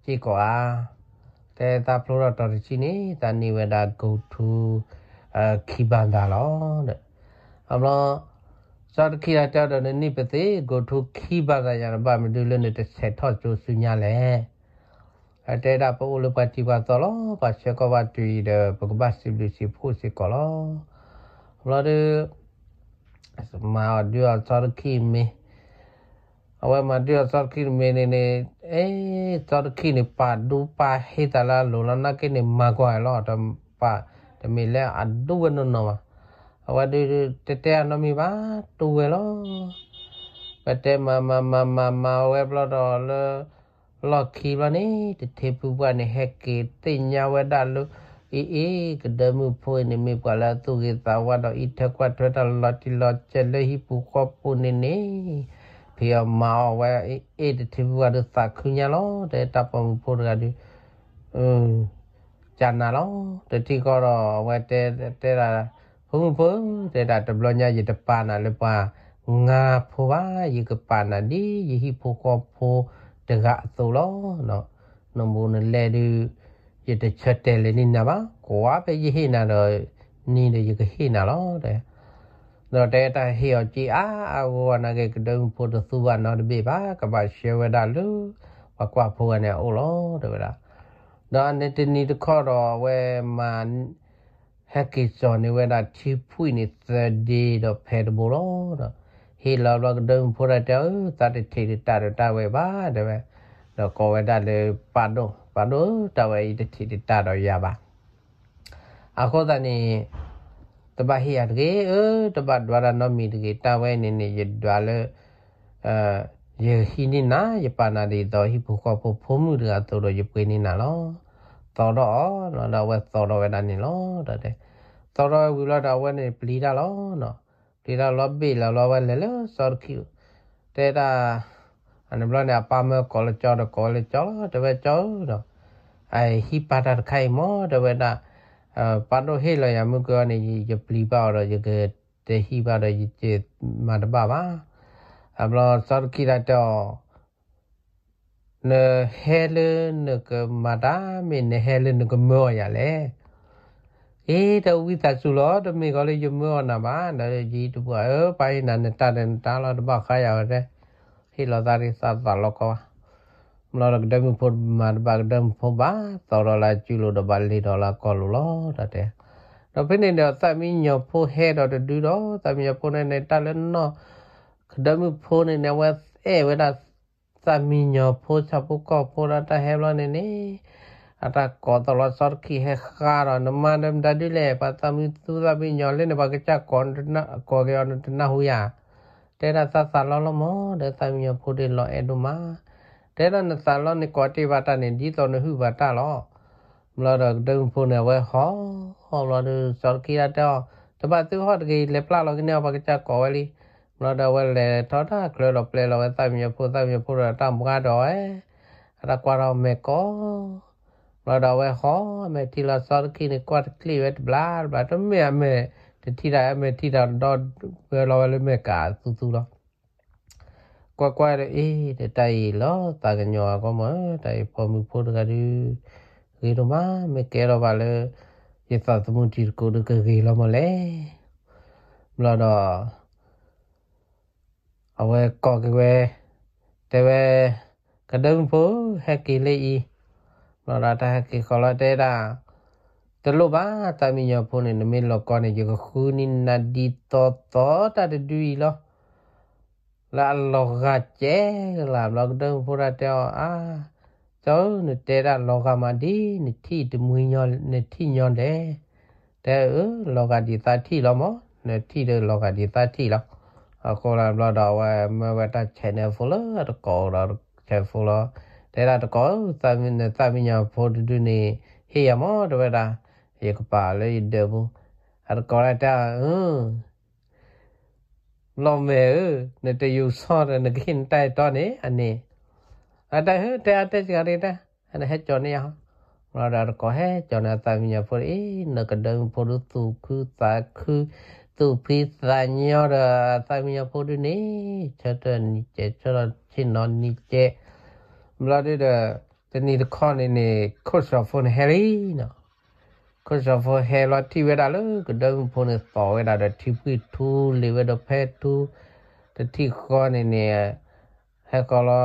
ကြည့်ကွာတဲတာဖလိုတော့တော်ချီနေတာနေဝဒဂုတ်ထူအခိပန်ဒါလောတဲ့အမလားစာတခိရတတော်နိပတိကိုထုခိပကရပါမတူလည်းတစ်ဆက်ထော့ကျူစုညာလေအတေတာပိုလပတိပါတော်လောပါချက်ကပါတူတဲ့ဘကပါစီလူစီဖို့စီကောလောအမလားဒီမာဒီအစာခိမေအဝမဒီအစာခိမေနေနေအဲစာခိနေပါဒူပါဟေတလာလောလနာကိနေမကွာလောတော့ပါတမီလဲအဒုဝနနောမအဝဒီတတဲအနမီပါတူဝဲလောပတဲမမမမမဝဲဘလတော်လလော်ခီလနိတထေပူပနိဟက်ကေတိညာဝဒလုအေအေကဒမှုဖို့နိမေပလာသူကေတာဝဒဣထကွတ်ထတလတိလချက်လေဟိပူခပုနိနေဖေယမောဝဲအေတထေပူဝဒသခုညာလောတေတပံဖို့ရကဒီအင်းจานน่ะลอตะติก็รอเวเตเตราพุงพุงเตดาตะบลญายิตะปานะเลปางาพวายิกะปานะดิยิหิโพกอโพตะกะตุลอเนาะนมูนแลดูยิตะฉะเตเลนี่นะบากัวไปยิหินะรอนี่เดยิกะหินะลอเตတော့တဲ့တဟေောကြည်အားအဝဝနာကေကဒုံဖို့တသုဝနော်တပိပါကပရှေဝဒလူဘကွာဖို့နဲ့အိုလောတပိလားဒါနဲ့တနီတခေါ်တော့ဝဲမန်ဟက်ကီစော်နေဝဲတာချီဖွိနေသဒီတော့ဖဲတဘောတော့ဟေလာလောကဒုံဖိုရတောတတ်တေတာတာဝဲပါတဲ့ပဲတော့ကောဝဲတာလေပါတော့ပါတော့တဝဲတတိတာတော့ရပါအခေါ်တနေတပဟိယတကေအတပဒွါရနမီတကေတဝဲနေနေရဒွါလေအဲယေဟိနိနာယပနာဒီတော်ဟိဘုခောဖို့ဖုံးမှုတကတော်တော်ယပွေးနေနာလောတော်တော်နော်တော့ဝဲတော်တော်ဝဲတာနေလောတော်တဲ့တော်တော်ဝူလာတာဝဲနေပလီတာလောနော်ပလီတာလောဘီလောလောဝဲလဲလောစော်ခီတဲ့တာအနဘလနဲ့အပါမကောလကြောတော့ကောလကြောတဝဲကြောတော့အဲဟိပါတာခိုင်မောတဝဲတာအပါတော့ဟေးလောရမှုကောနေယပလီပါတော့ယကတဲ့ဟိပါတော့ယကျမတပါပါအဘလစောကိရတောနဟဲလနကမတာမင်းဟဲလနကမောရလေအေးတဝိသစုလောတမေကလေးယမောနာပါဒါကြီးတပွားပိုင်းနန်တန်တာလာတပခါရတဲ့ဟိလောသာရိသသလောကဝမလာကဒမ်ဖို့မာဘကဒမ်ဖို့ပါတော်ရလာကျူလို့တပါလီတော်လာကောလို့လောတတဲ့တော့ပြနေတော့သမီးညောဖို့ဟဲတော့တူတော့သမီးညောဖို့နဲ့တလည်းနော်ခဒမဖိုနေနဝတ်အဲဝဒသမီညောဖိုချပုကောဖိုရတာဟဲဘလနေနေအတာကောတလဆော့ခိဟဲခါရနမဒမ်ဒဒီလေပသမီသူသမီညောလေနဘကချကွန်နာကောကေနတနာဟူယာတဲရသသလောလမောဒသမီညောဖိုတေလောအဲဒူမာတဲရနသလောနေကောတေဘာတာနေဒီတော်နဟုဘာတာလောမလာတော့ဒုံဖိုနေဝဲဟောဟောလာဒဆော့ခိရတော့တပတ်သူဟောတကေလေပလာလောကနေဘကချကောဝဲလီမရတာဝဲလေထောတာကလောပလေလောသမြဖို့သမြဖို့ရတာမကတော့အဲအရကွာရောမေကောမရတာဝဲဟောမေတီလာစောကိနေကွတ်ကလီဝက်ဘလာဘတ်မေအမေတတိတာအမေတိတာတော့ဘယ်လောလဲမေကာသူသူလောကွာကွာလေတတိုင်လောတာကညောကောမတိုင်ဖော်မှုဖို့တကတူရေတော့မမေကဲတော့ပါလေရသသမှုတီကိုတကကြီးလောမလဲမလာတော့အဝဲကော့ကွယ်တဲဝဲကဒုံဖို့ဟက်ကီလေးဤလော်လာတာဟက်ကီခေါ်လာတဲ့တာတလို့ပါတာမီညာဖုန်နေနမီလောကောနေကြကခုနိနာဒီတောတောတာဒူီလောလာလောကကျဲလာလောကဒုံဖို့ရတဲ့အာကျောင်းနေတဲ့တာလောကမှာဒီနိတိတမွေညောနိတိညောတဲ့တဲ့လောကဒီသာတိလောမောနိတိတဲ့လောကဒီသာတိလောကောလာဘလာဒါဝဲမဝတာ channel follow တကောလာ channel follow တဲ့လာတကောသမင်းသမင်းညာဖို့တူနေဟေးရမတော့ဗတာဟေးကပါလေဒေဘူးအတကောလာတာဟင်းလောမဲနဲ့တယူဆော့တဲ့ငခင်တိုက်တော့နေအနေအတဟဲတဲ့အတက်ကြရတဲ့အနေဟဲကြော်နေရမတော်တော့ဟဲကြော်နေတာမြညာဖို့အေးငကဒံဖို့သူခုသာခုตุพีสัญญาเระสามีพูดนี่ชาตินี่เจชาติชินอนนี่เจมราด้เดอจะนี่ทตะคอนนี่คุณชอบฟองเฮลีนะคุณชอบฟองเฮลาที่เวลาลูกเดินพูนสอเวลาเดที่พิทูลีเวลาแพทูแต่ที่คนนี่เนี่ยให้ก็รอ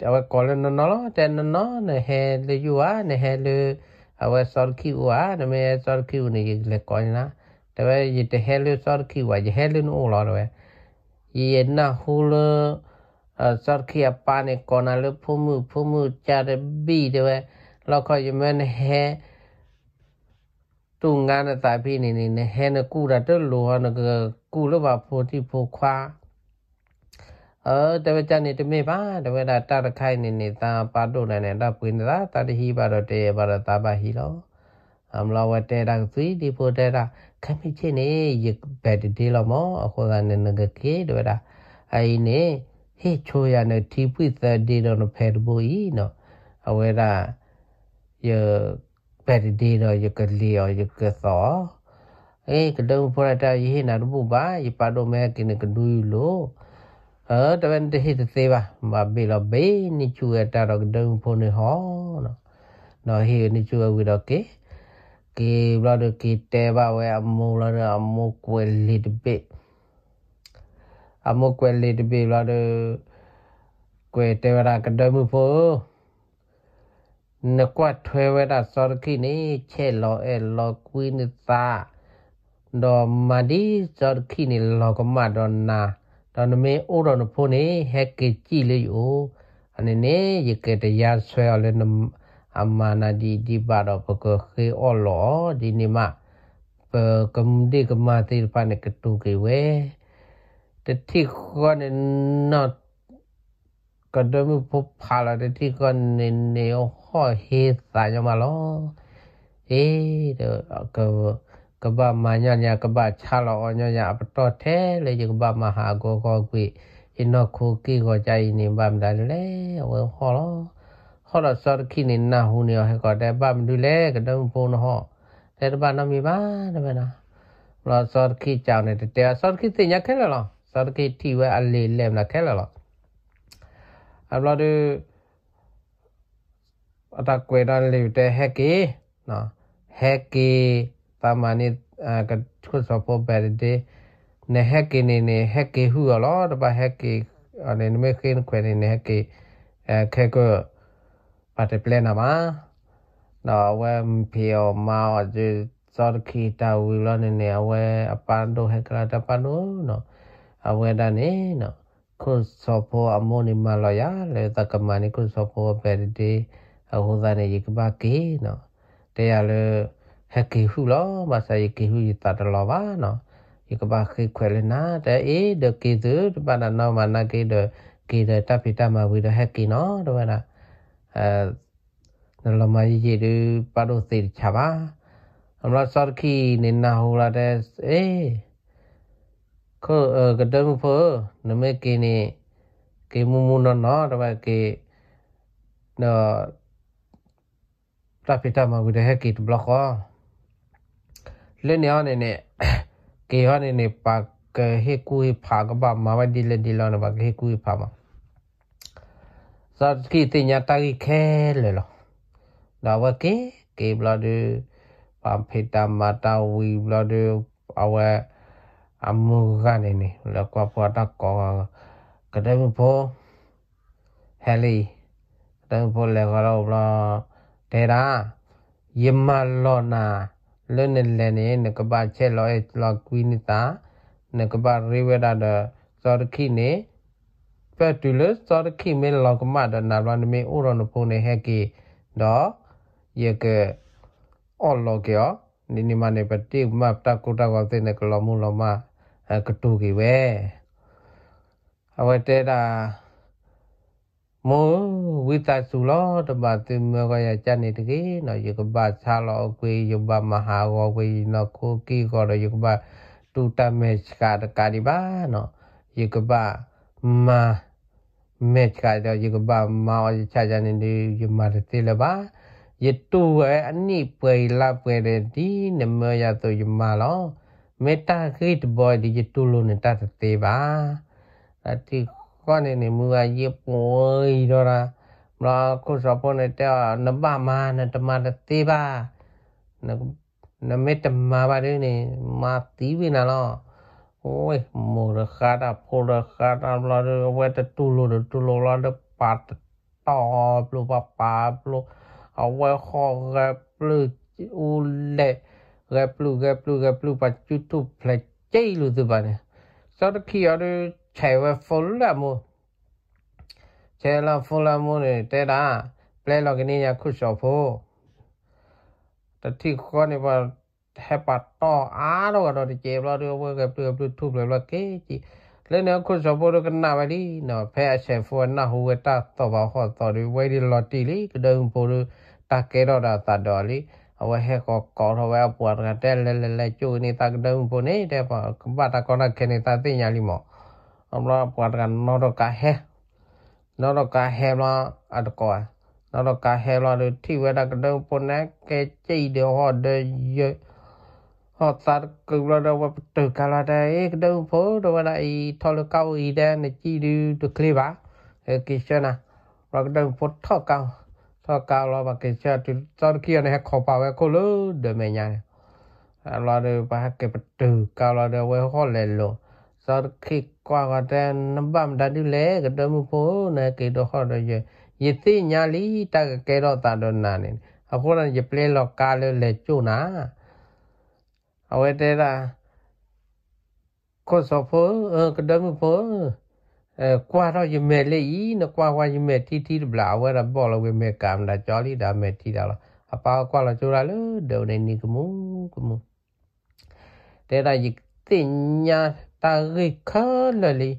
เอาไว้ก่อนเลยนนนล้อแต่นนนเนี่ยเฮลืยู่อ่ะเนี่ยเฮลืเอาไว้สอนคิวอ่ะเนี่ยไม่สอนคิวเนี่ยยิงเล็กก่อนนะတဝဲယတဟဲလုစောခိဝါယဟဲလုနိုလောရဝဲယေနာဟူလစောခိအပနေကောနာလုဖုမှုဖုမှုကြရဘီတဝဲလောက်ခယမန်ဟဲတုငါနတာဖိနေနေနဲ့ဟဲနကူရတလောဟနကကူလဘဖိုတိဖိုခွာအဲတဝဲကြနေတမေပါတဝဲတာတတခိုင်နေနေတာပါတုနေနေတာပွေနေတာတတဟိပါတော့တေပါတော့တာပါဟီလောအမလဝတဲတာသွီဒီဖိုတဲတာခမိချေနေယက်ဘက်ဒီလမအခေါ်ကနေငကေဒဝရာအိုင်နေဟေချိုရနေတီပွိသဒေတော့ဖဲဒဘူဤနော်အဝဲရာယက်ဘက်ဒီတော့ယက်ကလီယောယက်ကသောအေးကဒုံဖရတာယဟိနာဘူဘာယပါဒိုမဲကိနကဒူယူလို့အဲတဝန်တဟိတသေးပါမဘေလဘေနိချူရတာတော့ဒုံဖုန်ဟောနော်နော်ဟေနိချူဝီတော့ကေ que brother que te va we amo brother amo que little bit amo que little bit brother que te va que de mu po na kwa thwe we da sor ki ni che lo e lo qui ni ta do ma di sor ki ni lo ko ma do na do na me o do na po ni he ke chi le yo အနေနဲ့ရကတဲ့ရဆွဲရလဲအမနာဒီဒီပါတော့ပကခေအော်လောဒီနိမပကမ်ဒီကမာတိပနကတူကေဝဲတတိခေါနေနော့ကဒမပဖာလာတတိခေါနေနေဟောဟေသာညမလောအေးတော့ကကဘာမညာညာကဘာချလာအညာညာပတော်ထဲလေကဘာမဟာကောကောကွေအနောခိုကေကောကြိုင်နေဗမ်ဒါလေဝဟောလောခေါ်တော့စောခိနေနာဟူနေဟဲကောတဲ့ပါမတူလဲကတုံဖုန်ဟောတဲ့တပါနမီပါတဲ့ပါနော်လောစောခိကြောင့်တဲ့တဲ့စောခိတင်ရခဲလောစောခိတီဝဲအလေလဲမလားခဲလောအဘလာဒူအတကွေတန်လေတဲ့ဟက်ကေနော်ဟက်ကေပါမနိကခုစောဖို့ဘယ်ဒေးနေဟက်ကေနေနေဟက်ကေဟူရောတပါဟက်ကေအနေနမေခင်းခွေနေနေဟက်ကေအဲခဲကောပါတပလဲနာမှာနော်ဝဲဖီယောမာဂျေဇော်ခီတာဝီလနနေဝဲအပန်ဒိုဟက်ကလာတပန်နိုနော်အဝဲဒါနေနော်ခုစောဖောအမိုနီမာလောယာလေတကမနီခုစောဖောဘယ်ဒီအဟိုဒါနေယကဘာကေနော်တရားလေဟက်ကီဟုလောမဆာယကီဟုတတလောပါနော်ယကဘာခေခွဲလနာတဲအေဒကေဇုတပနာနောမနာကေဒကေဒတပိတမဝီဒဟက်ကီနော်တပနာအဲနလမရေရပါတော့သိချပါအမလာစာခီနေနာဟူလာတဲ့အေခေါ်ကဒမ်ဖောနမေကိနေကေမူမူနော်နော်တပတ်ကေနော်တပိတမကူတဲ့ဟက်ကီဘလော့ခောလင်းရနေနေကေဟနေနေပါကဟေကူဟေဖာကဘာမဝဒီလေဒီလောနဘာဟေကူဟေဖာမှာစာကိတညာတာကိခဲလေလောဒါဝကေကေဘလာဒူပမ်ဖေတာမာတာဝီဘလာဒူအဝဲအမူကနေနေလောကပွားတာကောကတဲ့ဘောဟယ်လီတဲ့ဘောလေကရောဘလာတေရာယမလောနာလွန်းနေလည်းနေနကပါချက်လောလောကွီနီတာနကပါရေဝဒါဒစောရခိနေပက်တူလစ်စောတခိမဲလောက်မဒနာရနမေဥရနဖုန်ဟက်ကီဒေါ်ယေကအော်လောကယောနိနိမနေပတိမပတကုတကောသိနေကလောမှုလောမကတူကီပဲအဝတဲတာမောဝိတသုလောတပတိမောကရကြနေတကေနော်ယေကပသလောကွေယဘမဟာဝကွေနော်ကိုကီကောယေကပတူတမေစကာတကာဒီပါနော်ယေကပမာ match ka da ji ba ma cha ja ne ni ji ma de te la ba ye tu we ani pe la pe de di ne ma ya to ji ma lo meta kit boy di ji tu lo ne ta te ba ta ti ko ne ne mu ga ye po i do ra ma ko so po ne ta na ba ma na ta ma te ba na na me ta ma ba de ne ma ti vi na lo โอ้ยมูลค่าดับมูลค่าดับเราเวทตุลุตุลุเราเด้ปัดตอบลูปปาบลูเอาไว้ขอแรปลูอุเลแรปลูแรปลูแรปลูปัจจุทุเพลเจลูตุบานเนี่ยสอดขี้เอาดูใช้ไว้ฟุลละมูใช้ละฟละมูเนี่ยแต่ละเพลเรากันี่ยาคุชอบโฟแต่ที่ก่อนี่ว่าဟက်ပါတော့အားတော့တော့ဒီဘလော့ဒီဝက်ကပြပြထုဘလော့ကေကြည့်လဲနော်ခုစဘောရကနာမလီနော်ဖဲအချက်ဖောနာဟူဝတာတော့ဘာဟောတော်ဒီဝဲဒီလော်တီလီကဒုံပိုရတာကေတော့တာတာတော်လီအဝဟဲကောကောတော့ဝဲပွားကတဲလဲလဲလဲကျိုနေတာကဒုံပိုနေတဲ့ပါကဘာတာကောနာခေနေတာတင်ညာလီမောအမလားပွားကနော်တော့ကဟဲနော်တော့ကဟဲမလားအတကောနော်တော့ကဟဲမလားတို့ထိဝဲတာကဒုံပိုနေကဲကြိတ်တော့ဟောတဲ့ဟောသာကူလာတော့တကလာတဲ့ကဒုံဖို့တော့လာဤထော်လကောက်ဤတဲ့နကြည့်လူတကလေးပါကေရှနာရကဒုံဖို့ထော်ကောက်ထော်ကောက်လာပါကေရှာတူတော်ကီရနဲ့ခေါ်ပါဝဲကိုလို့ဒမေညာအလာတော့ပါကေပတူကောက်လာတော့ဝဲဟောလဲလို့သောခိကွာကတဲ့နဘမ်ဒါဒီလေကဒမဖို့နဲ့ကေတော့ဟောတော့ယေသိညာလီတကကေတော့တာတော့နာနေအခုလည်း play လောက်ကားလဲလဲကျုံနာအဝဲတဲတာကိုစောဖို့ကဒမှုဖို့အဲကွာတော့ယမဲလေဤနကွာဝါယမဲတီတီဘလာဝဲရဘောလဝဲမဲကမ်လာကြော်လီဒါမဲတီတာလားအပါကွာလာကြိုလာလို့ဒုံနေနီကမှုကမှုတဲတာယတင်ညာတာရိခလလီ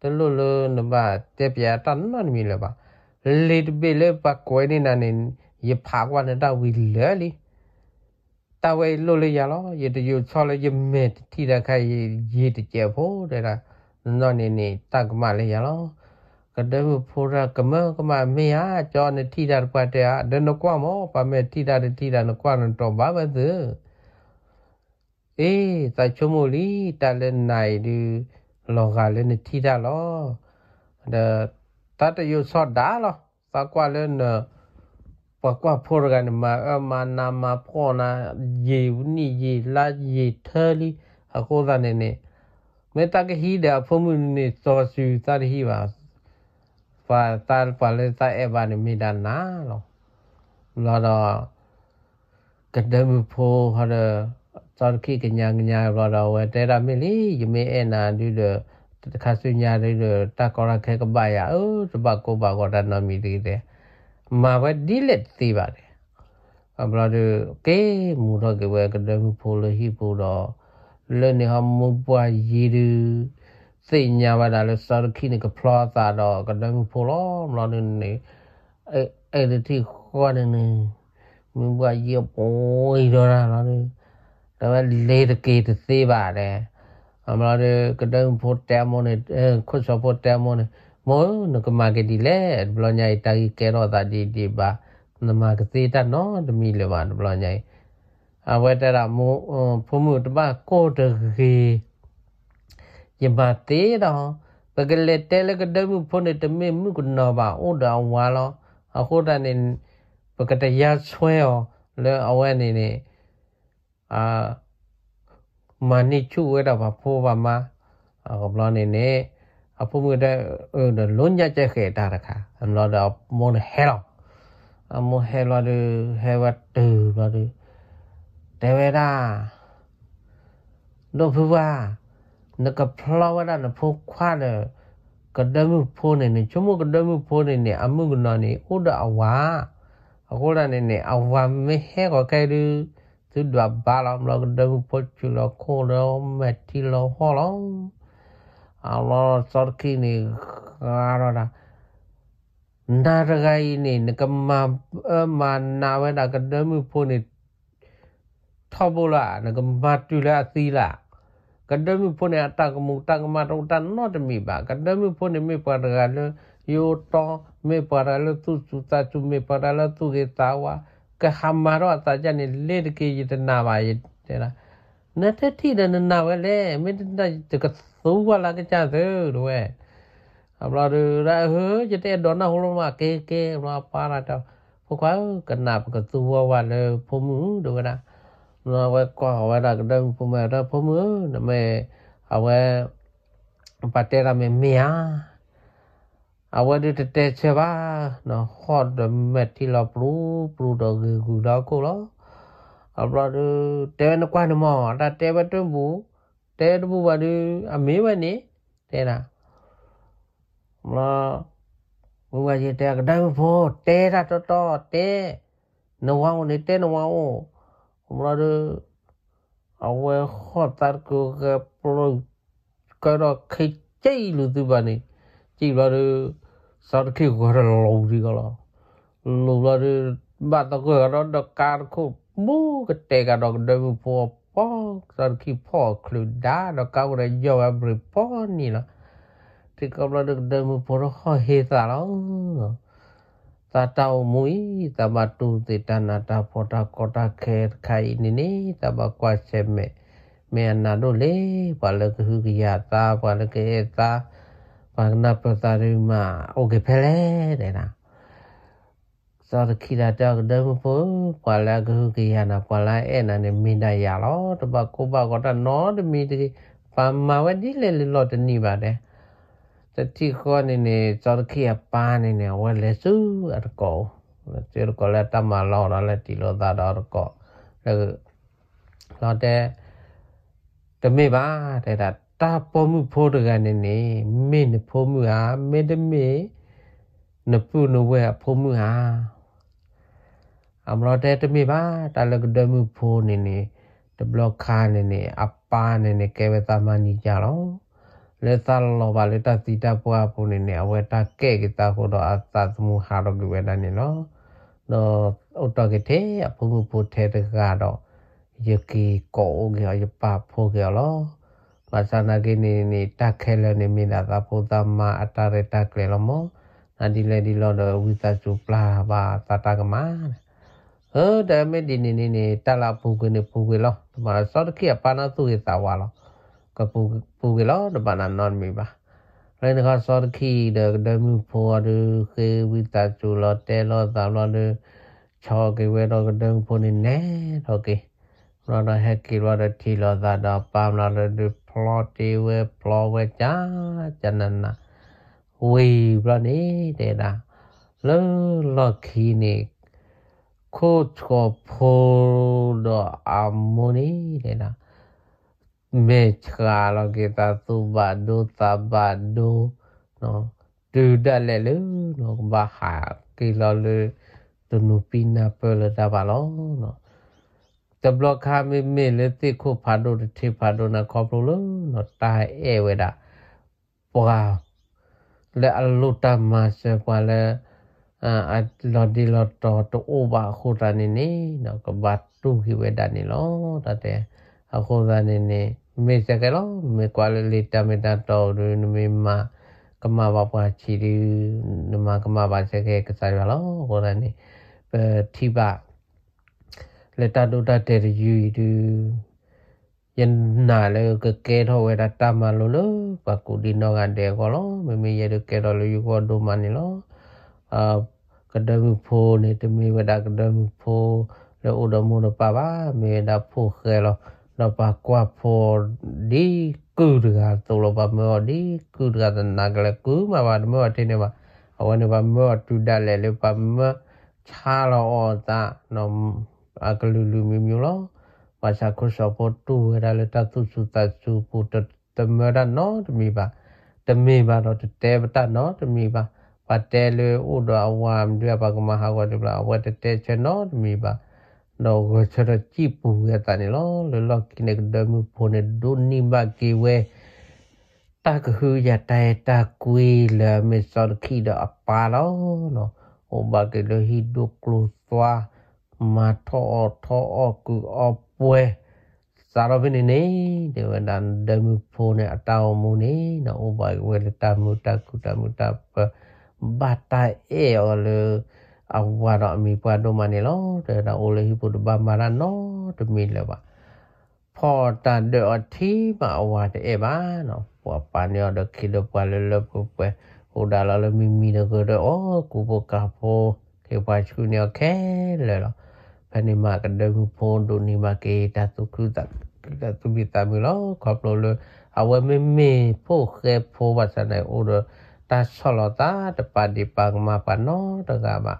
တလူလနဘာတက်ပြတန်နန်မီလပါလေတဘလေပါကွဲနေနာနေယဖာကွာနတာဝီလေလီตาไว้ลุเลยยาลอเยตอยู่ชอเลยเมตที่ตะไคเยตเจ็บโพเดละนอนนี่นี่ตากมาเลยยาลอกระเดบโพระกะมะกะมาเมียจอในที่ตะปะเตอะเดนกว่าหมอปะเมที่ตะที่ตะนกว่านันตอบาบะซือเอ๊ะตาชโมลีตะเลนายดูလောကလည်းနေထီတာလောဒါတတယုဆော့ဒါလောသကွာလည်းปกว่าพอรกันมาเออมานามาพ่อนะเยวนี่เยละเยเธอลีอะโคซาเนเนเมตากะฮีเดอพมุนิซอสูซาริฮีบาฟาตาลปาเลซาเอบานิมิดานาลอลอดอกะเดมโพฮาเดซอคิกะญาญญาลอดอเวเตรามิลียเมเอนาดิเดတခါစညာလေးတကောရခဲကပါရအိုးတပကိုပါကောတာနမီတီတဲ့မာဝဒီလက်သေးပါတယ်ဘလာဒူကေမူတော့ကေဝကဒမှုဖိုလဟီပူတော့လဲနေဟာမပွားရီဒူစိညာဝဒါလဲစာရခိနကဖလာသာတော့ကဒမှုဖိုလောမလာနေအဲအဲ့ဒီတိခေါ်နေနေမပွားရီပိုးရောလာနေဒါပဲလေတကေသေးပါတယ်အမလာဒူကဒမှုဖိုတဲမွန်နေခွတ်စောဖိုတဲမွန်နေမောနကမာကတိလေဘလောညာတာကြီးကဲတော့တာဒီဒီပါနမကသေးတနော်တမိလေပါဘလောညာအဝဲတရမဖမှုတပါကိုတခေယမတေတော့ပကလေတဲလကဒမှုဖုန်တမေမှုကနော်ပါဥဒဝါလောအခုတန်နေပကတရဆွဲော်လဲအဝဲနေနေအာမနိချုဝဲတော့ပါဖိုးပါမဘလောနေနေอาพมือได้เออเดินลุ้นยาใจเขตาระคะอันเราเอาโมนเฮลอาโมเฮลอดูเฮวัดตื่นอดูเทวดาโพลภว่านึกกับพลาวด้านพกควาเนี่ยก็ได้มือพูนเนี่ยชั่วโมงก็ได้มือพูนเนี่ยอามือกันนอนนี่อุดเอาว่าอากูด้าเนี่ยเอาว่าไม่เฮก็แค่ดูสุดว่าบาลามเราก็ได้มือพูนจุลาโคเราแมทที่เราห้องอาลอสอร์คินีอาโรนาร์ไกนีนี่กมาเออมาหน้าเวนักเดิมพูนี่ทบุละนกมาตุลาสีลาก็เดิมพูนี่ตั้มุตั้งมาตรงตันนอจะมีบ้างก็เดิมพูนีมีปารากฏเลยโยต้ไมีปารากฏเลยตุสุตาจุไมีปารากฏเลยตุเกตาวะก็ฮัมมารว่าตาจันนี่เล็ดกีจยี่ตนาวายเจ้านั่นเท่ที่เดินนาวเลยไม่ได้จะกระสู้ว่าละก็จ้าื้อด้วยเราดูได้เฮ้ยจะได้ดนนน้าหัวมาเก๊เกเราปาราเจ้าพวกเขากันหนาบกระตัวว่าเลยพมดูกันนะเราไว้ก็เอาไว้ละกันเดิมผมเราพม้อนั่นไมเอาไว้ปัตเอราม่เมียเอาไว้ดูเตะเชื่อว่าเนาะขอดเม็ดที่เราปลูกปลูกดอกกูดากกูแล้วอราดูเตวนกว่านมอต่เตวตุบูเตวบูบาดูอเมวันี่เตนะมาบูบาจิเตกดังโพเตระตรตอเตนวาวนี่เตนวาวอบราดูเอาไว้ขอตากูกับโปรก็รอขจีใจลุตุบานี่จีบราดูสารคิวก็รอลงดีก็รอลูบราดูบาตะกูก็รอดการคุบมูกเตกดอกเดิมพัวป้องตอนขี้พ่อคลุดาดอกเก่าเลยยอมบริป้อนี่นะที่กำลังเดิมพอรข้อเฮสาแลงวตาเต้ามุยตาบาตูติตานาตาพอตากอตาเครไขนี่นี่ตาบากวาเชเมเม่ยนาโดเล่ปลาเลกฮึกยาตาปลาเลกเอตาปานาประตาริมาโอเคเพลเดนะစောတခိလာတောက်ဒေမဖို့ကွာလာဂုကိယနာကွာလာအဲနာနေမိဒါရလောတပကိုဘကတနောတမီတကိပမဝဒီလေလောတနိပါတယ်တတိခောနေနေစောတခိယပါနေနေဝဲလေစုအတကောကျေရကောလက်တမလောရလက်တီလောသာတော်ကောလက်လောတဲ့တမေပါတဲ့တာတာပေါ်မှုဖို့တကနေနေမင်းဖို့မှုဟာမေတမေနပုနဝဲဖို့မှုဟာအမရတဲ့တမိပါတလကဒမှုဖိုးနေနေတဘလခါနေနေအပါနေနေကဲဝဲသမန်ကြီးကြတော့လေသလောပါလေတစီတပွားပုန်နေနေအဝဲတာကဲကတာကိုတော့အသသမှုဟာတော့ကြွေးတယ်နော်တော့အတော်ကတဲ့ဘုံဘုထဲတကတော့ယကီကိုရောယပဖို့ကြော်လောပါစနာကိနေနေတခဲလနေမိလာသာဘုဒ္ဓမအတရတကလေလမောနာဒီလေဒီလောတော့ဝိသစုပလာပါတတကမဟောဒါမဲ့ဒီနေနေနေတလာပူကွနေပူကွလောဒီမှာစောတခိကပါနာသူရတာဝါလောကပူပူကွလောဒီမှာနန်မီပါလဲနခါစောတခိဒဒမူဖောဒခေဝိတချူလောတဲလောသာလောလချောကေဝဲတော့ကဒံဖိုနေနဲတော့ကေရောတော့ဟက်ကီရောတော့ထီလောသာတော့ပမ်လောလဖလောတီဝဲဖလောဝဲကြာကျနနာဝေဘရနေတဲ့တာလောလောခီနေ코트고포로아무니되나메차로기타수바도사바도노두달레르노바하길로르두누피나펄다발로노더블럭하미메레티코파도티파도나코블로노타에에웨다보가레알루타마세과레အာလော်ဒီလော်တော်တိုးပါခိုတာနေနေတော့ကဘတ်တူခိဝဲဒါနေလောတတဲ့အခုသာနေနေမေစကလောမေကွာလေတမတာတော်ရင်းမေမကမဘာပါချီရီနမကမဘာစကေကစားရလောဟောရနေပတိဘလက်တာဒိုတာတေရီယူယန်နာလေကကဲထောဝဲတာတမလိုလပကူဒီနောကတဲ့ကောလောမေမေရကဲတော်လူကောဒိုမနီလောအာကဒမှုဖိုနေတမီဝဒကဒမှုဖိုလောဥဒမှုနပါပါမေဒါဖိုခဲလောနပါကွာဖိုဒီကုဒကတောလပါမောဒီကုဒကတနာကလကုမဘာမောတင်းနေပါအဝနပါမောတူဒလဲလေပါမချာလောဩတာနောအကလူလူမီမျိုးလောပါစာခုစောပေါ်တူဝရလတသုစုတစုပုတတမရနောတမီပါတမီပါတော့တဲပတနောတမီပါပတဲလေဥဒအဝမ်ဒီပါကမဟာကတပလာဝတ်တဲချနောမီပါနောဂချရချိပူရတနီလောလလကိနေဒမူဖိုနေဒုန်နိဘကေဝဲတာကဟူရတဲတာကွေလမေစောခိဒအပါလောနောဟောဘကေလဟီဒုကလုသွားမာထောထောအကူအပွဲစာရဝင်းနေဒေဝဒန်ဒမူဖိုနေအတောင်မူနေနောဘဝဲလတမူတကုတမူတပဘာတာအေော်လေအဝါရမီပွားဒိုမနီလောတဲ့ဒါအိုလေဟိပုဒဘာမာရနောတမီလေပါဖော်တာဒေအထီမအဝါတဲ့ပါနော်ပွာပန်ရဒခိလပွာလလပပွဲဟိုဒါလာလမီမီတော့ကတော့အော်ကူပကာဖိုခေပါချူနေခဲလေလောဖနေမကဒေဘူဖုန်ဒိုနီမကေတာတုခုတကတုဘီတာမီလောခေါပလိုလအဝမေမေဖိုခဲဖိုဝဆနေအိုတော့ ta solota de pa di pagma pano de gama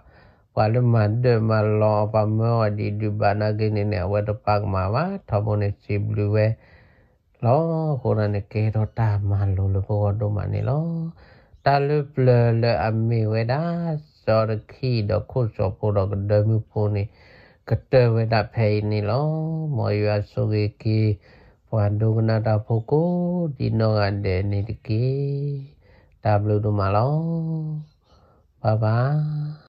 walu mande malo pa mo di du bana gini ne wa de pagma wa thamone si blue we lo kona ne ke ro ta ma lo lo po do ma ni lo ta lu ple le ami we da so de ki do ko so po do de mu po ni ka te we da pe ni lo mo yu a so ge ki ဝန္ဒုကနာတာဖို့ကိုဒီနောကတဲ့နေတကေ W တို့မှာတော့ bye bye